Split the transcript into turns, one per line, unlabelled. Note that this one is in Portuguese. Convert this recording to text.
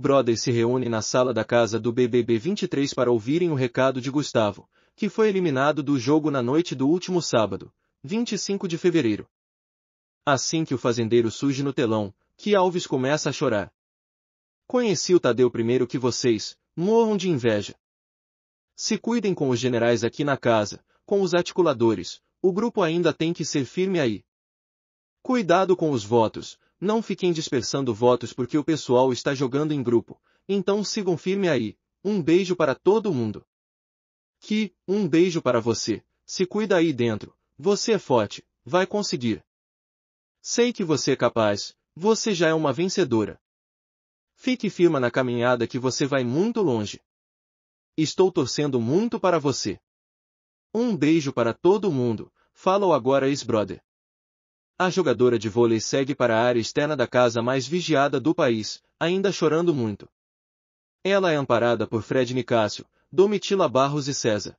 Brothers se reúne na sala da casa do BBB 23 para ouvirem o recado de Gustavo, que foi eliminado do jogo na noite do último sábado, 25 de fevereiro. Assim que o fazendeiro surge no telão, que Alves começa a chorar. Conheci o Tadeu primeiro que vocês, morram de inveja. Se cuidem com os generais aqui na casa, com os articuladores, o grupo ainda tem que ser firme aí. Cuidado com os votos, não fiquem dispersando votos porque o pessoal está jogando em grupo, então sigam firme aí. Um beijo para todo mundo. Que, um beijo para você. Se cuida aí dentro. Você é forte, vai conseguir. Sei que você é capaz, você já é uma vencedora. Fique firme na caminhada que você vai muito longe. Estou torcendo muito para você. Um beijo para todo mundo. Follow agora ex-brother a jogadora de vôlei segue para a área externa da casa mais vigiada do país, ainda chorando muito. Ela é amparada por Fred Nicásio, Domitila Barros e César.